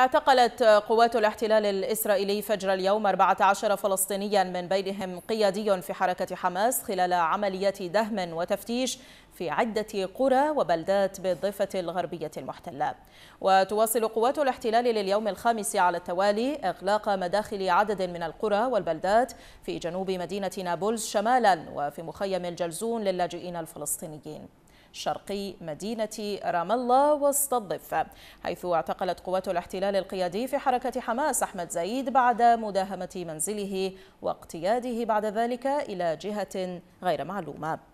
اعتقلت قوات الاحتلال الإسرائيلي فجر اليوم 14 فلسطينيا من بينهم قيادي في حركة حماس خلال عمليات دهم وتفتيش في عدة قرى وبلدات بالضفة الغربية المحتلة وتواصل قوات الاحتلال لليوم الخامس على التوالي إغلاق مداخل عدد من القرى والبلدات في جنوب مدينة نابلس شمالا وفي مخيم الجلزون للاجئين الفلسطينيين شرقي مدينة رام الله وسط الضفة حيث اعتقلت قوات الاحتلال القيادي في حركة حماس أحمد زيد بعد مداهمة منزله واقتياده بعد ذلك إلى جهة غير معلومة